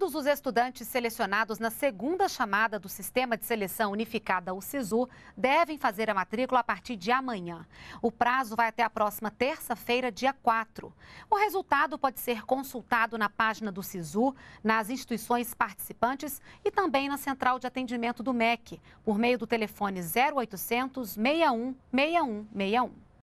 Todos os estudantes selecionados na segunda chamada do Sistema de Seleção Unificada, o SISU, devem fazer a matrícula a partir de amanhã. O prazo vai até a próxima terça-feira, dia 4. O resultado pode ser consultado na página do SISU, nas instituições participantes e também na central de atendimento do MEC, por meio do telefone 0800 61 61 61.